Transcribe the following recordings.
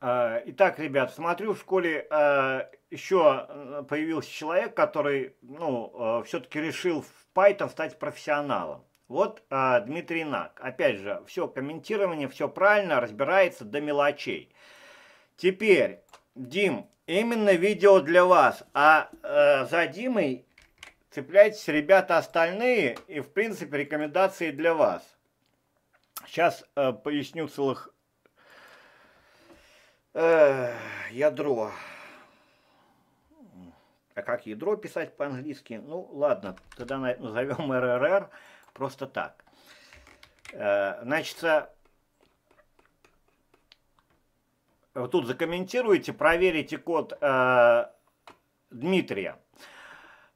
Э, итак, ребят, смотрю, в школе э, еще э, появился человек, который, ну, все-таки решил в Python стать профессионалом. Вот Дмитрий Нак. Опять же, все комментирование, все правильно, разбирается до мелочей. Теперь, Дим, именно видео для вас, а за Димой цепляйтесь, ребята, остальные, и, в принципе, рекомендации для вас. Сейчас э, поясню целых Э, ядро. А как ядро писать по-английски? Ну, ладно, тогда назовем РРР просто так. Э, значит, вот тут закомментируйте, проверите код э, Дмитрия.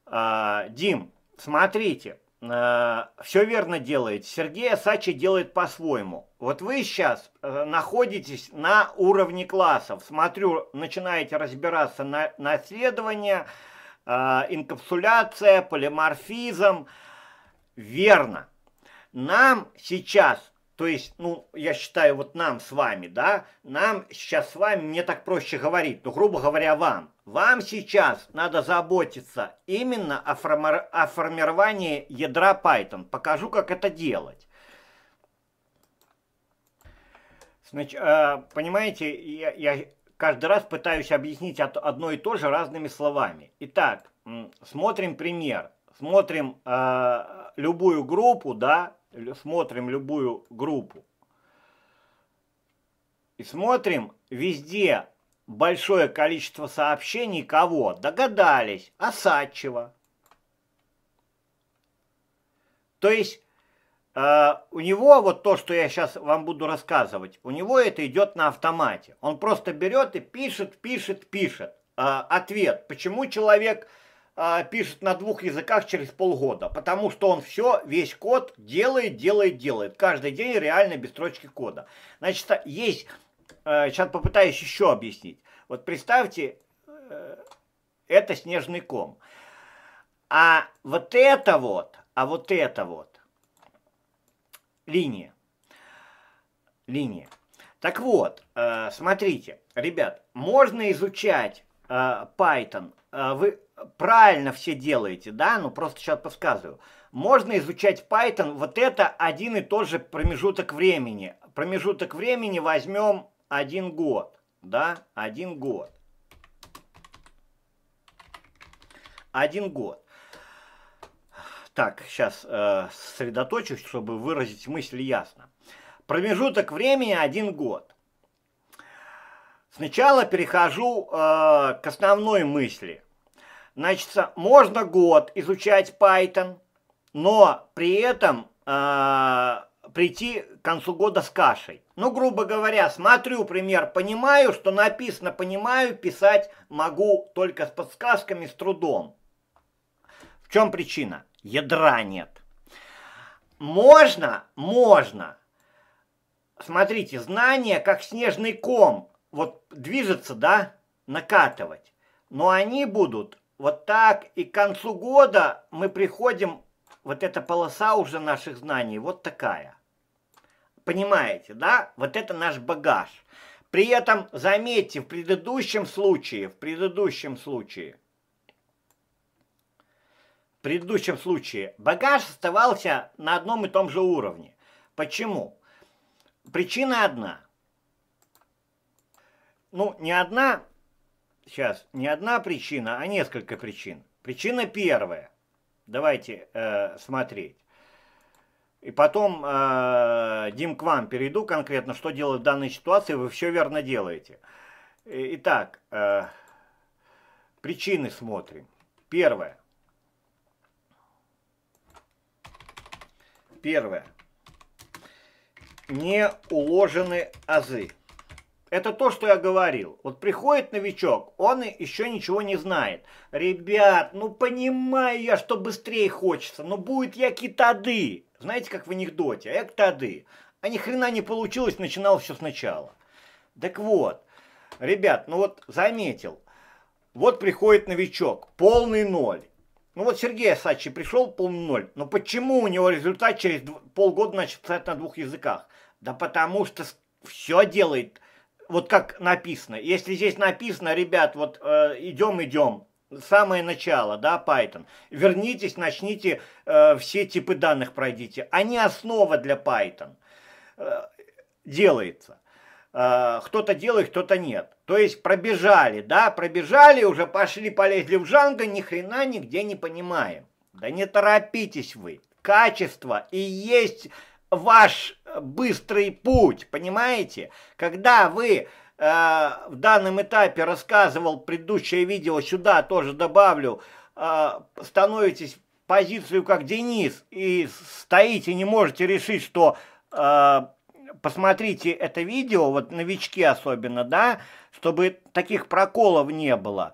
Э, Дим, смотрите, Э, все верно делаете. Сергей Сачи делает по-своему. Вот вы сейчас э, находитесь на уровне классов. Смотрю, начинаете разбираться на наследование, э, инкапсуляция, полиморфизм. Верно. Нам сейчас то есть, ну, я считаю, вот нам с вами, да, нам сейчас с вами, мне так проще говорить, ну, грубо говоря, вам. Вам сейчас надо заботиться именно о, форми о формировании ядра Python. Покажу, как это делать. Значит, э, понимаете, я, я каждый раз пытаюсь объяснить одно и то же разными словами. Итак, смотрим пример. Смотрим э, любую группу, да, смотрим любую группу, и смотрим везде большое количество сообщений кого? Догадались, Осадчева. То есть э, у него вот то, что я сейчас вам буду рассказывать, у него это идет на автомате. Он просто берет и пишет, пишет, пишет э, ответ. Почему человек а, пишет на двух языках через полгода, потому что он все, весь код делает, делает, делает. Каждый день реально без строчки кода. Значит, а, есть, сейчас а, попытаюсь еще объяснить. Вот представьте, э, это снежный ком. А вот это вот, а вот это вот, линия, линия. Так вот, э, смотрите, ребят, можно изучать э, Python. вы правильно все делаете, да, ну просто сейчас подсказываю. Можно изучать Python, вот это один и тот же промежуток времени. Промежуток времени возьмем один год, да, один год. Один год. Так, сейчас э, сосредоточусь, чтобы выразить мысль ясно. Промежуток времени один год. Сначала перехожу э, к основной мысли – Значит, можно год изучать Python, но при этом э, прийти к концу года с кашей. Ну, грубо говоря, смотрю пример, понимаю, что написано понимаю, писать могу только с подсказками, с трудом. В чем причина? Ядра нет. Можно, можно. Смотрите, знания как снежный ком, вот движется, да, накатывать. Но они будут вот так. И к концу года мы приходим, вот эта полоса уже наших знаний, вот такая. Понимаете, да? Вот это наш багаж. При этом, заметьте, в предыдущем случае, в предыдущем случае, в предыдущем случае багаж оставался на одном и том же уровне. Почему? Причина одна. Ну, не одна, сейчас не одна причина, а несколько причин. Причина первая. Давайте э, смотреть. И потом, э, Дим, к вам перейду конкретно, что делать в данной ситуации, вы все верно делаете. Итак, э, причины смотрим. Первое. Первое. Не уложены азы. Это то, что я говорил. Вот приходит новичок, он еще ничего не знает. Ребят, ну понимаю я, что быстрее хочется, но будет я китады. Знаете, как в анекдоте, а я китады. А ни хрена не получилось, начинал все сначала. Так вот, ребят, ну вот заметил, вот приходит новичок, полный ноль. Ну вот Сергей Асачи пришел полный ноль, но почему у него результат через полгода начался на двух языках? Да потому что все делает вот как написано. Если здесь написано, ребят, вот э, идем, идем, самое начало, да, Python. Вернитесь, начните, э, все типы данных пройдите. Они основа для Python. Э, делается. Э, кто-то делает, кто-то нет. То есть пробежали, да, пробежали, уже пошли, полезли в Django, ни хрена нигде не понимаем. Да не торопитесь вы. Качество и есть ваш быстрый путь, понимаете? Когда вы э, в данном этапе рассказывал предыдущее видео, сюда тоже добавлю, э, становитесь позицию как Денис и стоите, не можете решить, что э, посмотрите это видео, вот новички особенно, да, чтобы таких проколов не было.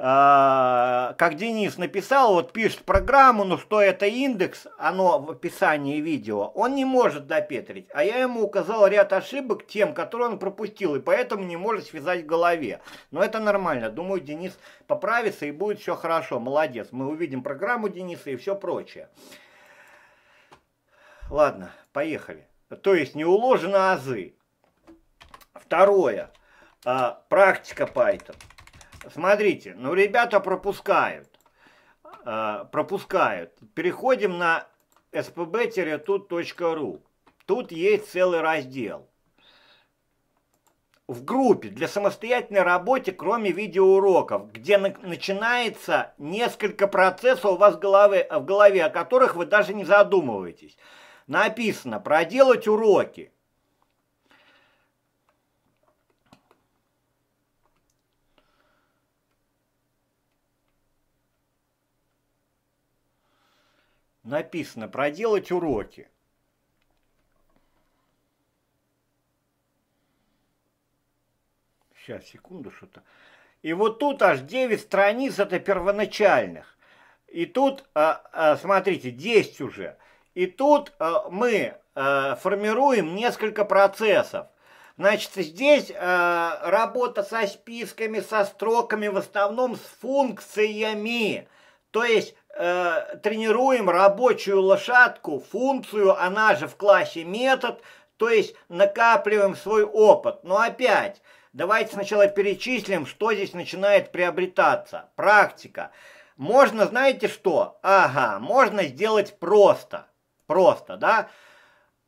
А, как Денис написал, вот пишет программу, ну что это индекс, оно в описании видео, он не может допетрить. А я ему указал ряд ошибок тем, которые он пропустил, и поэтому не может связать в голове. Но это нормально, думаю, Денис поправится и будет все хорошо, молодец. Мы увидим программу Дениса и все прочее. Ладно, поехали. То есть не уложено азы. Второе. А, практика Python. Смотрите, ну ребята пропускают. Э, пропускают. Переходим на spb-tut.ru. Тут есть целый раздел. В группе для самостоятельной работы, кроме видеоуроков, где на начинается несколько процессов у вас в в голове, о которых вы даже не задумываетесь. Написано «Проделать уроки». написано «проделать уроки». Сейчас, секунду, что-то. И вот тут аж 9 страниц, это первоначальных. И тут, а, а, смотрите, 10 уже. И тут а, мы формируем несколько процессов. Значит, здесь работа со списками, со строками, в основном с функциями. То есть э, тренируем рабочую лошадку, функцию, она же в классе метод, то есть накапливаем свой опыт. Но опять, давайте сначала перечислим, что здесь начинает приобретаться. Практика. Можно, знаете что? Ага, можно сделать просто. Просто, да?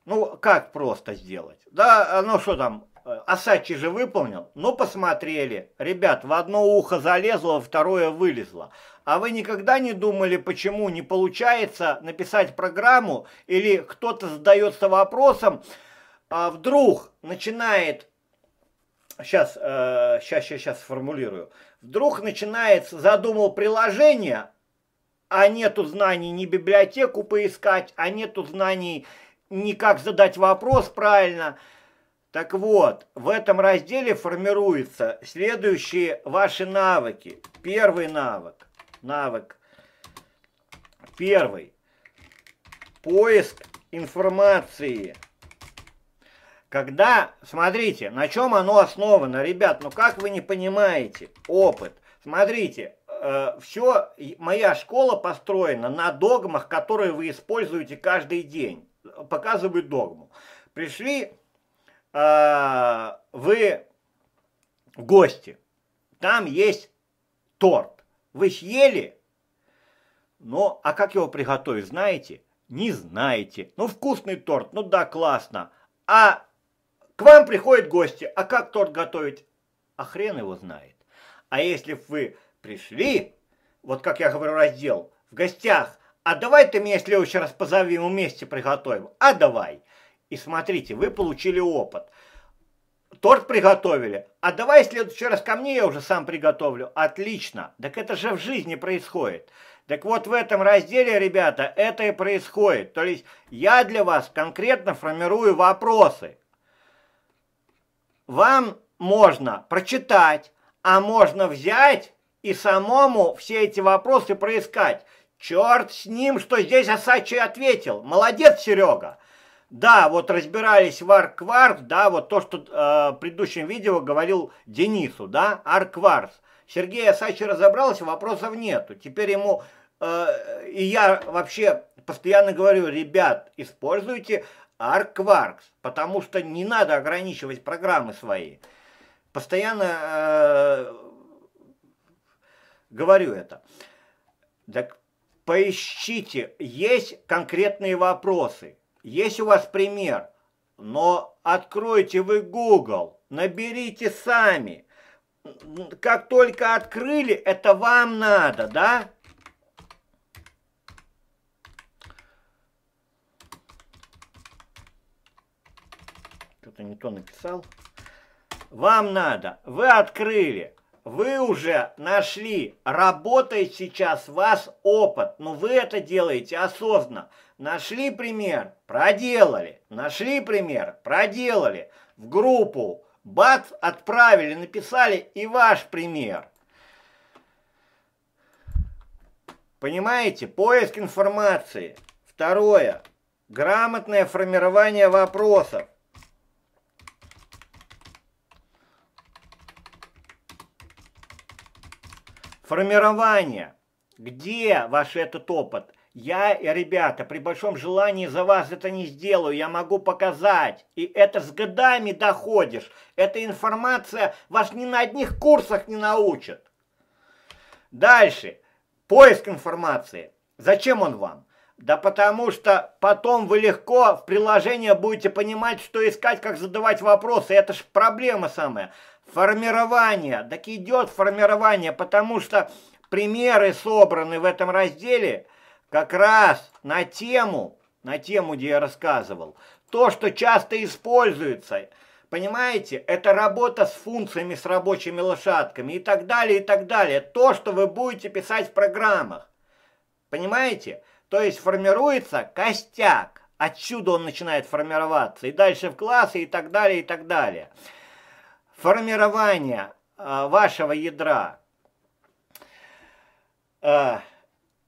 Ну, как просто сделать? Да, а ну что там, Э, Асачи же выполнил. Ну, посмотрели. Ребят, в одно ухо залезло, во второе вылезло. А вы никогда не думали, почему не получается написать программу или кто-то задается вопросом, а вдруг начинает... Сейчас, э, сейчас, сейчас, сейчас сформулирую. Вдруг начинает, задумал приложение, а нету знаний ни библиотеку поискать, а нету знаний ни как задать вопрос правильно так вот, в этом разделе формируются следующие ваши навыки. Первый навык. Навык. Первый. Поиск информации. Когда, смотрите, на чем оно основано, ребят, ну как вы не понимаете, опыт. Смотрите, э, все, моя школа построена на догмах, которые вы используете каждый день. Показываю догму. Пришли э, вы гости, там есть торт. Вы съели? но ну, а как его приготовить, знаете? Не знаете. Ну, вкусный торт, ну да, классно. А к вам приходят гости, а как торт готовить? А хрен его знает. А если вы пришли, вот как я говорю, раздел, в гостях, а давай ты меня в следующий раз позови, мы вместе приготовим. А давай. И смотрите, вы получили опыт. Торт приготовили. А давай в следующий раз ко мне, я уже сам приготовлю. Отлично. Так это же в жизни происходит. Так вот в этом разделе, ребята, это и происходит. То есть я для вас конкретно формирую вопросы. Вам можно прочитать, а можно взять и самому все эти вопросы проискать. Черт с ним, что здесь Осачий ответил. Молодец, Серега. Да, вот разбирались в Аркварс, да, вот то, что э, в предыдущем видео говорил Денису, да, Аркварс. Сергей Асачи разобрался, вопросов нету. Теперь ему, э, и я вообще постоянно говорю, ребят, используйте Аркваркс, потому что не надо ограничивать программы свои. Постоянно э, говорю это. Так поищите, есть конкретные вопросы. Есть у вас пример, но откройте вы Google, наберите сами. Как только открыли, это вам надо, да? Что-то не то написал. Вам надо. Вы открыли вы уже нашли, работает сейчас вас опыт, но вы это делаете осознанно. Нашли пример, проделали, нашли пример, проделали, в группу, бац, отправили, написали и ваш пример. Понимаете, поиск информации. Второе, грамотное формирование вопросов. формирование. Где ваш этот опыт? Я, ребята, при большом желании за вас это не сделаю, я могу показать. И это с годами доходишь. Эта информация вас ни на одних курсах не научит. Дальше. Поиск информации. Зачем он вам? Да потому что потом вы легко в приложении будете понимать, что искать, как задавать вопросы. Это же проблема самая формирование. Так идет формирование, потому что примеры собраны в этом разделе как раз на тему, на тему, где я рассказывал. То, что часто используется, понимаете, это работа с функциями, с рабочими лошадками и так далее, и так далее. То, что вы будете писать в программах. Понимаете? То есть формируется костяк. Отсюда он начинает формироваться. И дальше в классы, и так далее, и так далее формирования а, вашего ядра. А,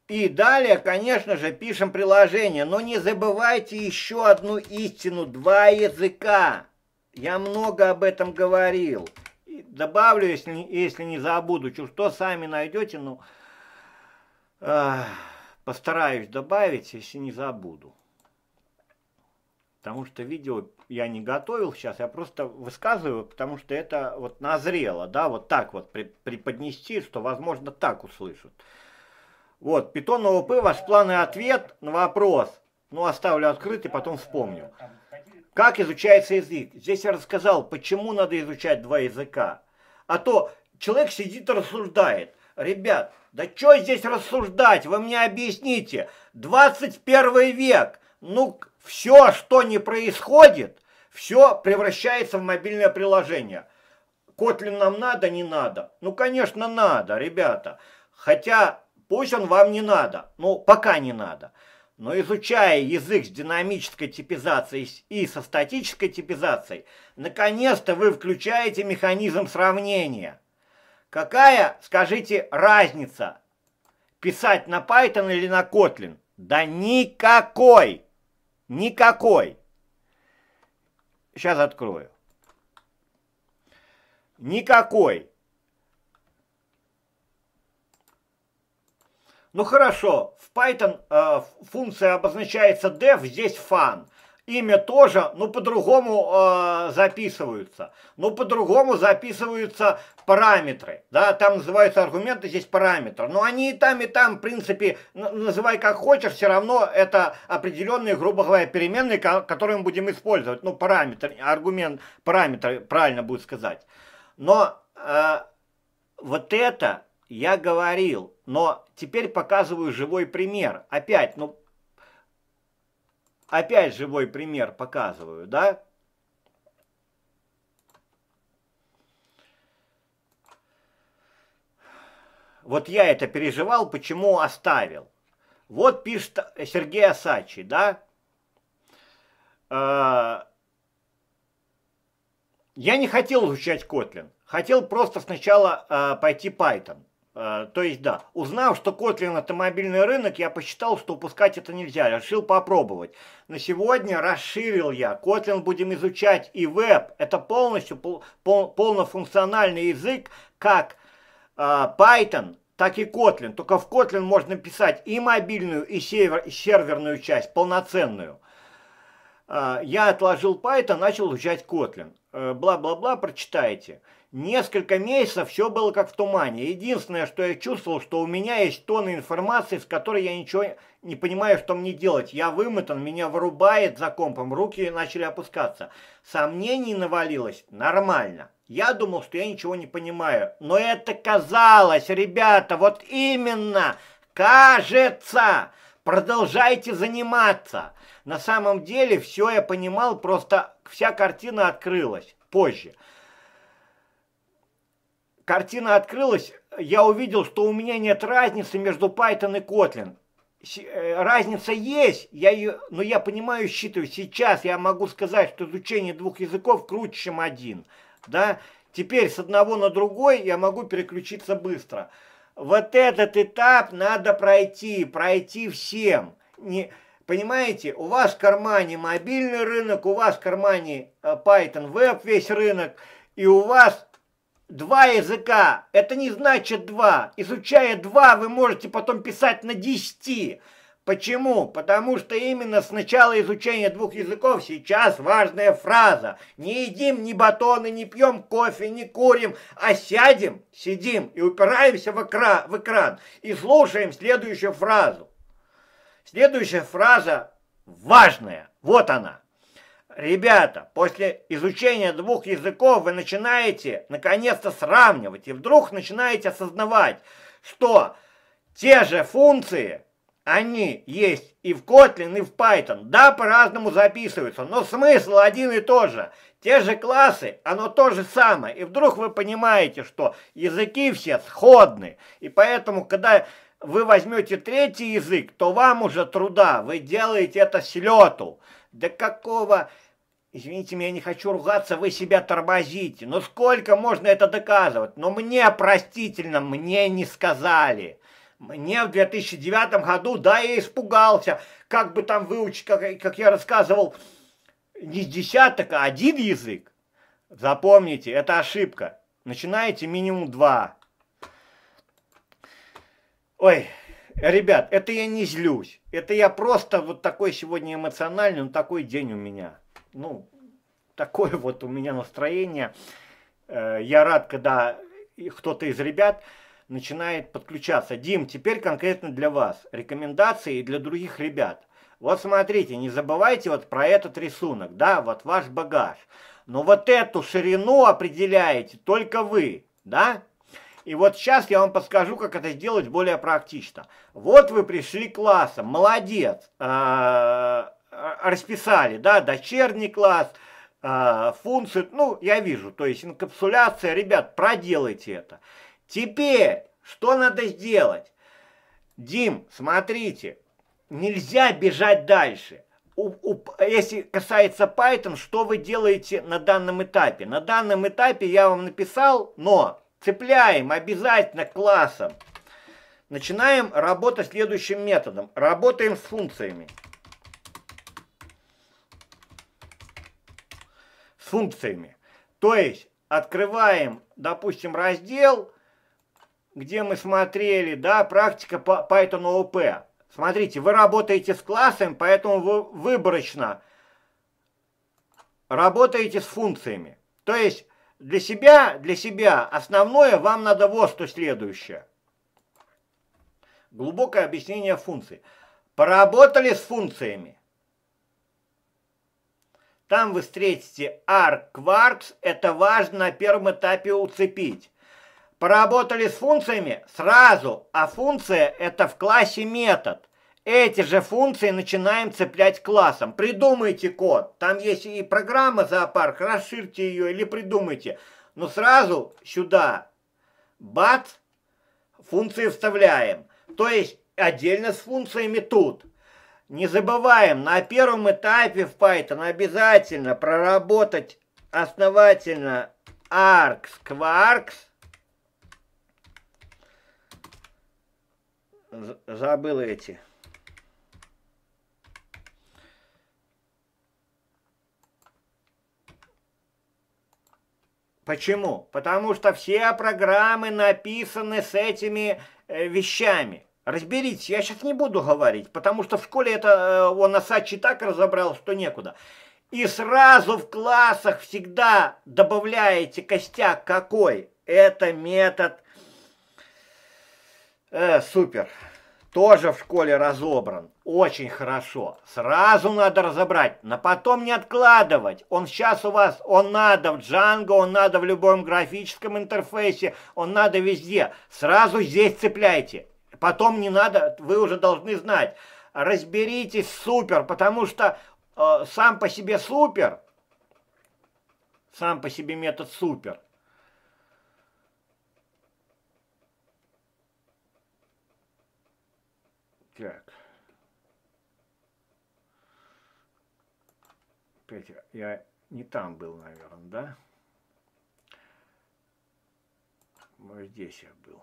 и далее, конечно же, пишем приложение. Но не забывайте еще одну истину. Два языка. Я много об этом говорил. Добавлю, если, если не забуду. Что сами найдете, но Э, постараюсь добавить, если не забуду. Потому что видео я не готовил сейчас, я просто высказываю, потому что это вот назрело, да, вот так вот преподнести, что, возможно, так услышат. Вот, питон ОП, ваш план и ответ на вопрос. Ну, оставлю открытый, потом вспомню. Как изучается язык? Здесь я рассказал, почему надо изучать два языка. А то человек сидит и рассуждает. Ребят, да что здесь рассуждать? Вы мне объясните. 21 век. Ну, все, что не происходит, все превращается в мобильное приложение. Kotlin нам надо, не надо? Ну, конечно, надо, ребята. Хотя, пусть он вам не надо. Ну, пока не надо. Но изучая язык с динамической типизацией и со статической типизацией, наконец-то вы включаете механизм сравнения. Какая, скажите, разница писать на Python или на Kotlin? Да никакой! Никакой! Сейчас открою. Никакой. Ну хорошо, в Python э, функция обозначается dev, здесь fun имя тоже, но ну, по-другому э, записываются. Но ну, по-другому записываются параметры. Да, там называются аргументы, здесь параметр. Но они и там, и там, в принципе, называй как хочешь, все равно это определенные, грубо говоря, переменные, которые мы будем использовать. Ну, параметр, аргумент, параметр, правильно будет сказать. Но э, вот это я говорил, но теперь показываю живой пример. Опять, ну, Опять живой пример показываю, да? Вот я это переживал, почему оставил. Вот пишет Сергей Осачи, да? Э, я не хотел изучать Kotlin. Хотел просто сначала э, пойти Python. Э, то есть, да, узнав, что Kotlin это мобильный рынок, я посчитал, что упускать это нельзя, решил попробовать. На сегодня расширил я. Kotlin будем изучать и веб. Это полностью пол, пол, полнофункциональный язык, как э, Python, так и Kotlin. Только в Kotlin можно писать и мобильную, и, север, и серверную часть, полноценную. Э, я отложил Python, начал изучать Kotlin. Э, бла-бла-бла, прочитайте. Несколько месяцев все было как в тумане. Единственное, что я чувствовал, что у меня есть тонны информации, с которой я ничего не понимаю, что мне делать. Я вымотан, меня вырубает за компом, руки начали опускаться. Сомнений навалилось нормально. Я думал, что я ничего не понимаю. Но это казалось, ребята, вот именно, кажется, продолжайте заниматься. На самом деле все я понимал, просто вся картина открылась позже картина открылась, я увидел, что у меня нет разницы между Python и Kotlin. Э, разница есть, я ее, но я понимаю, считываю, сейчас я могу сказать, что изучение двух языков круче, чем один. Да? Теперь с одного на другой я могу переключиться быстро. Вот этот этап надо пройти, пройти всем. Не, понимаете, у вас в кармане мобильный рынок, у вас в кармане э, Python Web весь рынок, и у вас два языка. Это не значит два. Изучая два, вы можете потом писать на десяти. Почему? Потому что именно с начала изучения двух языков сейчас важная фраза. Не едим ни батоны, не пьем кофе, не курим, а сядем, сидим и упираемся в, экра в экран и слушаем следующую фразу. Следующая фраза важная. Вот она. Ребята, после изучения двух языков вы начинаете наконец-то сравнивать и вдруг начинаете осознавать, что те же функции, они есть и в Kotlin, и в Python. Да, по-разному записываются, но смысл один и тот же. Те же классы, оно то же самое. И вдруг вы понимаете, что языки все сходны. И поэтому, когда вы возьмете третий язык, то вам уже труда, вы делаете это с Да какого Извините меня, я не хочу ругаться, вы себя тормозите. Но ну сколько можно это доказывать? Но ну мне простительно, мне не сказали. Мне в 2009 году, да, я испугался, как бы там выучить, как, как я рассказывал, не десяток, а один язык. Запомните, это ошибка. Начинаете минимум два. Ой, ребят, это я не злюсь. Это я просто вот такой сегодня эмоциональный, но такой день у меня. Ну, такое вот у меня настроение. Э, я рад, когда кто-то из ребят начинает подключаться. Дим, теперь конкретно для вас. Рекомендации и для других ребят. Вот смотрите, не забывайте вот про этот рисунок, да, вот ваш багаж. Но вот эту ширину определяете только вы, да? И вот сейчас я вам подскажу, как это сделать более практично. Вот вы пришли классом, молодец, э, а, а, расписали, да, дочерний класс – э, функцию, ну, я вижу, то есть инкапсуляция, ребят, проделайте это. Теперь, что надо сделать? Дим, смотрите, нельзя бежать дальше. У, у, если касается Python, что вы делаете на данном этапе? На данном этапе я вам написал, но цепляем обязательно классом. Начинаем работать следующим методом. Работаем с функциями. функциями. То есть открываем, допустим, раздел, где мы смотрели, да, практика Python OOP. Смотрите, вы работаете с классом, поэтому вы выборочно работаете с функциями. То есть для себя, для себя основное вам надо вот что следующее. Глубокое объяснение функций. Поработали с функциями. Там вы встретите R-кварц, это важно на первом этапе уцепить. Поработали с функциями сразу, а функция это в классе метод. Эти же функции начинаем цеплять классом. Придумайте код. Там есть и программа зоопарк, расширьте ее или придумайте. Но сразу сюда, бац, функции вставляем. То есть отдельно с функциями тут. Не забываем, на первом этапе в Python обязательно проработать основательно args, quarks. Забыл эти. Почему? Потому что все программы написаны с этими э, вещами. Разберитесь, я сейчас не буду говорить, потому что в школе это э, он Асачи так разобрал, что некуда. И сразу в классах всегда добавляете костяк какой. Это метод э, супер. Тоже в школе разобран. Очень хорошо. Сразу надо разобрать. но потом не откладывать. Он сейчас у вас, он надо в Django, он надо в любом графическом интерфейсе, он надо везде. Сразу здесь цепляйте потом не надо, вы уже должны знать. Разберитесь супер, потому что э, сам по себе супер, сам по себе метод супер. Так. опять я не там был, наверное, да? Вот здесь я был.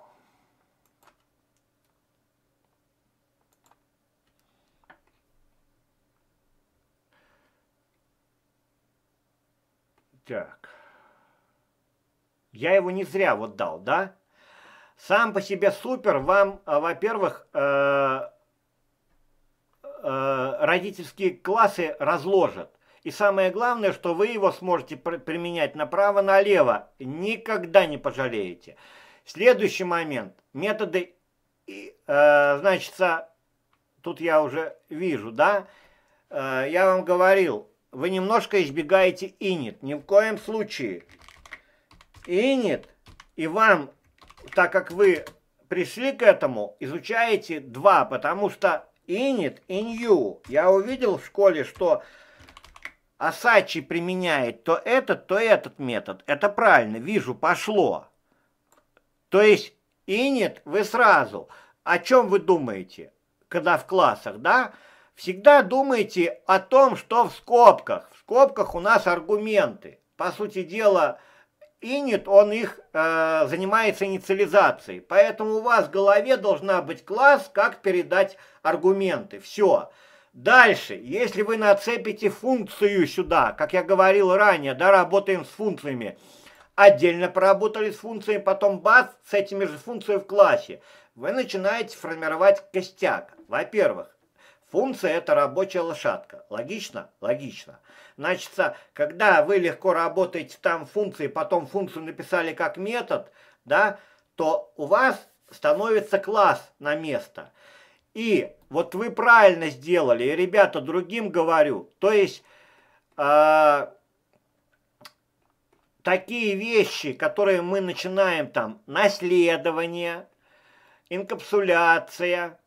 Так. Я его не зря вот дал, да? Сам по себе супер вам, э, во-первых, э э родительские классы разложат. И самое главное, что вы его сможете применять направо-налево. Никогда не пожалеете. Следующий момент. Методы, э, значит, тут я уже вижу, да? Э, я вам говорил, вы немножко избегаете инит. Ни в коем случае. Инит, и вам, так как вы пришли к этому, изучаете два, потому что инит и new. Я увидел в школе, что Асачи применяет то этот, то этот метод. Это правильно, вижу, пошло. То есть инит вы сразу. О чем вы думаете, когда в классах, да? Да Всегда думайте о том, что в скобках. В скобках у нас аргументы. По сути дела, инит, он их э, занимается инициализацией. Поэтому у вас в голове должна быть класс, как передать аргументы. Все. Дальше, если вы нацепите функцию сюда, как я говорил ранее, да, работаем с функциями, отдельно поработали с функциями, потом бац, с этими же функциями в классе, вы начинаете формировать костяк. Во-первых, Функция – это рабочая лошадка. Логично? Логично. Значит, когда вы легко работаете там функции, потом функцию написали как метод, да, то у вас становится класс на место. И вот вы правильно сделали, и, ребята, другим говорю. То есть, э, такие вещи, которые мы начинаем там, наследование, инкапсуляция,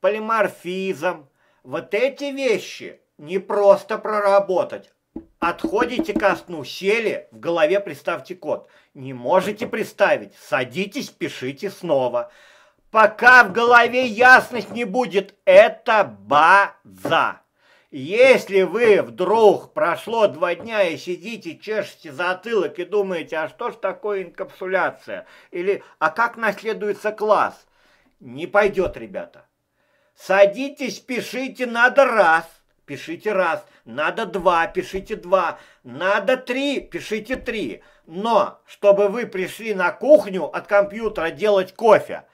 полиморфизм, вот эти вещи не просто проработать. Отходите ко сну, сели, в голове представьте код. Не можете представить, садитесь, пишите снова. Пока в голове ясность не будет, это база. Если вы вдруг прошло два дня и сидите, чешете затылок и думаете, а что ж такое инкапсуляция? Или, а как наследуется класс? Не пойдет, ребята. Садитесь, пишите, надо раз, пишите раз, надо два, пишите два, надо три, пишите три. Но, чтобы вы пришли на кухню от компьютера делать кофе,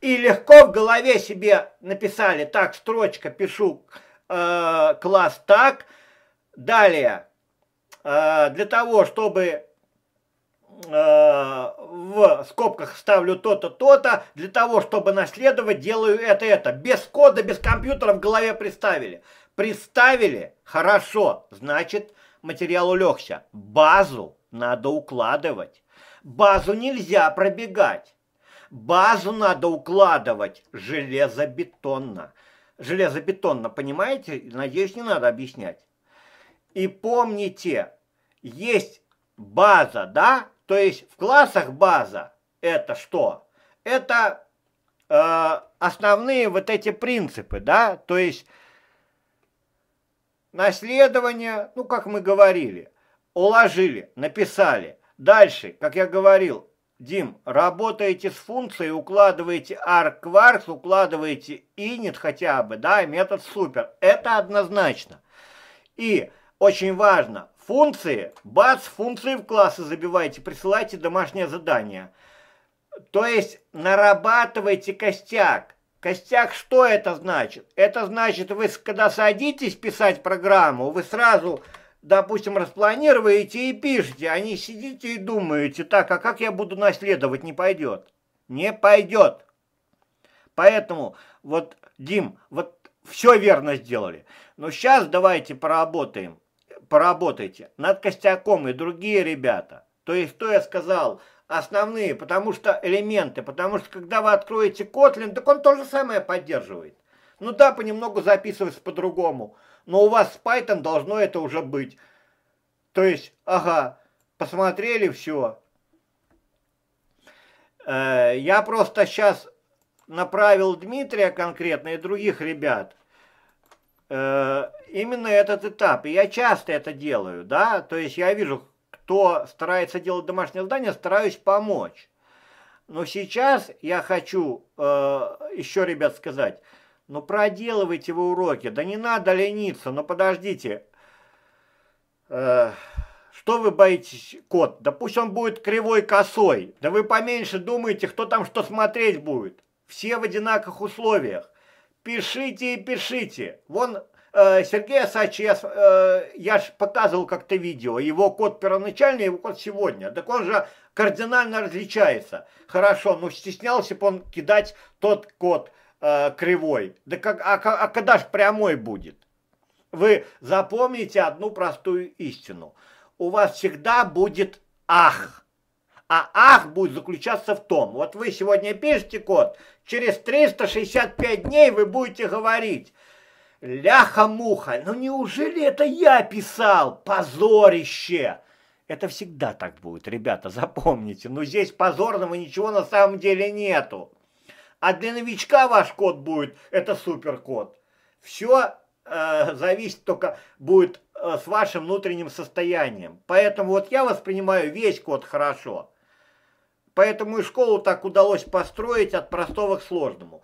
и легко в голове себе написали, так, строчка, пишу э, класс так, далее, э, для того, чтобы Э, в скобках ставлю то-то, то-то, для того, чтобы наследовать, делаю это, это. Без кода, без компьютера в голове представили. Представили, хорошо, значит, материал улегся. Базу надо укладывать. Базу нельзя пробегать. Базу надо укладывать железобетонно. Железобетонно, понимаете? Надеюсь, не надо объяснять. И помните, есть база, да, то есть в классах база это что? Это э, основные вот эти принципы, да? То есть наследование, ну как мы говорили, уложили, написали. Дальше, как я говорил, Дим, работаете с функцией, укладываете аркварс, укладываете init хотя бы, да, метод супер. Это однозначно. И очень важно, Функции, бац, функции в классы забивайте, присылайте домашнее задание. То есть нарабатывайте костяк. Костяк что это значит? Это значит, вы когда садитесь писать программу, вы сразу, допустим, распланируете и пишете, а не сидите и думаете, так, а как я буду наследовать, не пойдет. Не пойдет. Поэтому, вот, Дим, вот все верно сделали. Но сейчас давайте поработаем поработайте. Над Костяком и другие ребята. То есть, что я сказал, основные, потому что элементы, потому что когда вы откроете Kotlin, так он то же самое поддерживает. Ну да, понемногу записывается по-другому, но у вас с Python должно это уже быть. То есть, ага, посмотрели все. Э, я просто сейчас направил Дмитрия конкретно и других ребят, Э, именно этот этап. И я часто это делаю, да, то есть я вижу, кто старается делать домашнее задание, стараюсь помочь. Но сейчас я хочу э, еще, ребят, сказать, ну проделывайте вы уроки, да не надо лениться, но ну, подождите. Э, что вы боитесь, кот? Да пусть он будет кривой косой, да вы поменьше думаете, кто там что смотреть будет. Все в одинаковых условиях. Пишите и пишите. Вон э, Сергей Асач, я, э, я же показывал как-то видео, его код первоначальный, его код сегодня. Так он же кардинально различается. Хорошо, но ну, стеснялся бы он кидать тот код э, кривой. Да как, а, а когда же прямой будет? Вы запомните одну простую истину. У вас всегда будет ах. А ах будет заключаться в том, вот вы сегодня пишете код, Через 365 дней вы будете говорить. Ляха-муха, ну неужели это я писал? Позорище! Это всегда так будет, ребята, запомните. Но здесь позорного ничего на самом деле нету. А для новичка ваш код будет, это суперкод. Все э, зависит только будет э, с вашим внутренним состоянием. Поэтому вот я воспринимаю весь код хорошо. Поэтому и школу так удалось построить от простого к сложному.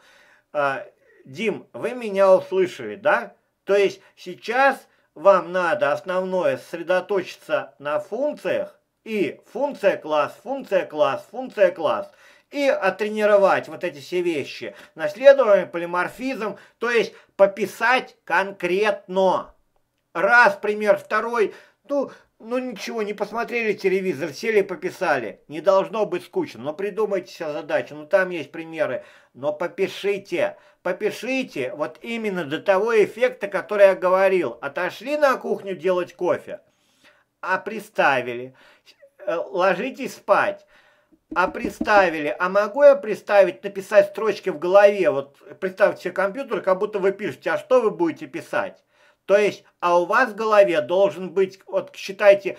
А, Дим, вы меня услышали, да? То есть сейчас вам надо основное сосредоточиться на функциях, и функция класс, функция класс, функция класс, и оттренировать вот эти все вещи. Наследование, полиморфизм, то есть пописать конкретно. Раз, пример, второй, ну, ну ничего, не посмотрели телевизор, сели пописали. Не должно быть скучно, но придумайте себе задачу. Ну там есть примеры, но попишите. Попишите вот именно до того эффекта, который я говорил. Отошли на кухню делать кофе, а приставили. Э, ложитесь спать. А приставили. А могу я приставить, написать строчки в голове? Вот представьте себе компьютер, как будто вы пишете, а что вы будете писать? То есть, а у вас в голове должен быть, вот считайте,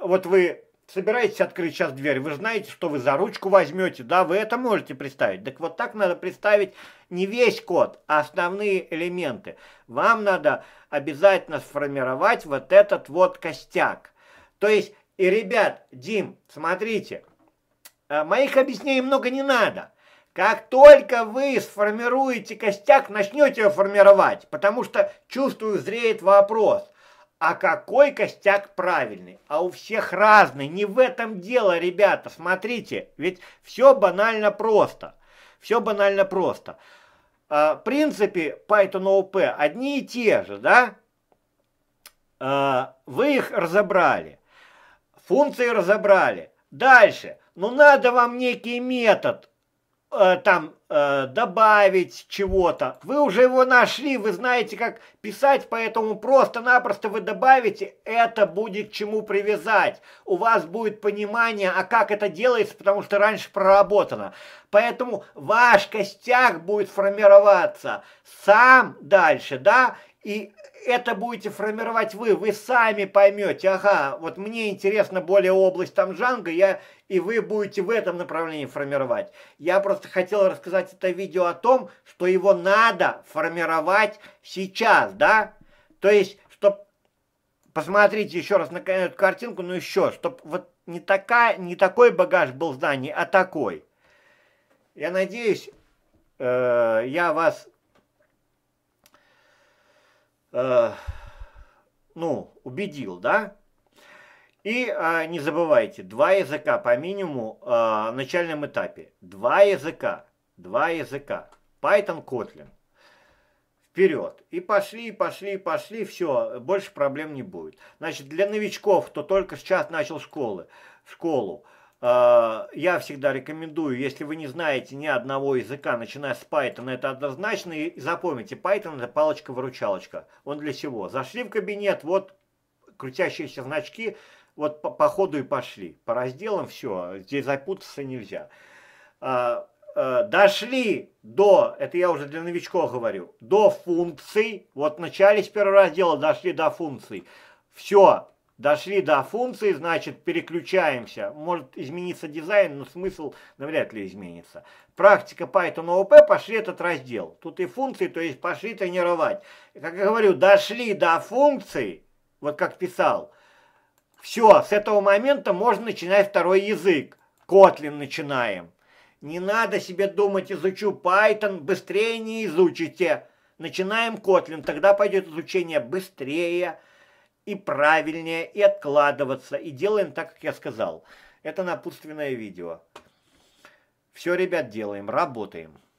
вот вы собираетесь открыть сейчас дверь, вы знаете, что вы за ручку возьмете, да, вы это можете представить. Так вот так надо представить не весь код, а основные элементы. Вам надо обязательно сформировать вот этот вот костяк. То есть, и ребят, Дим, смотрите, э, моих объяснений много не надо. Как только вы сформируете костяк, начнете его формировать, потому что, чувствую, зреет вопрос, а какой костяк правильный? А у всех разный, не в этом дело, ребята, смотрите, ведь все банально просто. Все банально просто. А, принципе Python OP одни и те же, да? А, вы их разобрали, функции разобрали. Дальше, ну надо вам некий метод, Э, там э, добавить чего-то. Вы уже его нашли, вы знаете, как писать, поэтому просто-напросто вы добавите, это будет к чему привязать. У вас будет понимание, а как это делается, потому что раньше проработано. Поэтому ваш костяк будет формироваться сам дальше, да, и это будете формировать вы, вы сами поймете, ага, вот мне интересна более область там жанга, я, и вы будете в этом направлении формировать. Я просто хотел рассказать это видео о том, что его надо формировать сейчас, да? То есть, чтобы, посмотрите еще раз на эту картинку, но ну еще, чтобы вот не, такая, не такой багаж был знаний, а такой. Я надеюсь, э, я вас Э, ну, убедил, да? И э, не забывайте, два языка по минимуму э, а, в начальном этапе. Два языка, два языка. Python, Kotlin. Вперед. И пошли, пошли, пошли, все, больше проблем не будет. Значит, для новичков, кто только сейчас начал школы, школу, а, я всегда рекомендую, если вы не знаете ни одного языка, начиная с Python, это однозначно, и запомните, Python это палочка-выручалочка. Он для чего? Зашли в кабинет, вот крутящиеся значки, вот по, по ходу и пошли. По разделам все, здесь запутаться нельзя. А, а, дошли до, это я уже для новичков говорю, до функций, вот начали первого раздела, дошли до функций. Все, Дошли до функции, значит переключаемся. Может измениться дизайн, но смысл навряд ли изменится. Практика Python OOP, пошли этот раздел. Тут и функции, то есть пошли тренировать. Как я говорю, дошли до функции, вот как писал. Все, с этого момента можно начинать второй язык. Kotlin начинаем. Не надо себе думать, изучу Python, быстрее не изучите. Начинаем Kotlin, тогда пойдет изучение быстрее, быстрее и правильнее, и откладываться, и делаем так, как я сказал. Это напутственное видео. Все, ребят, делаем, работаем.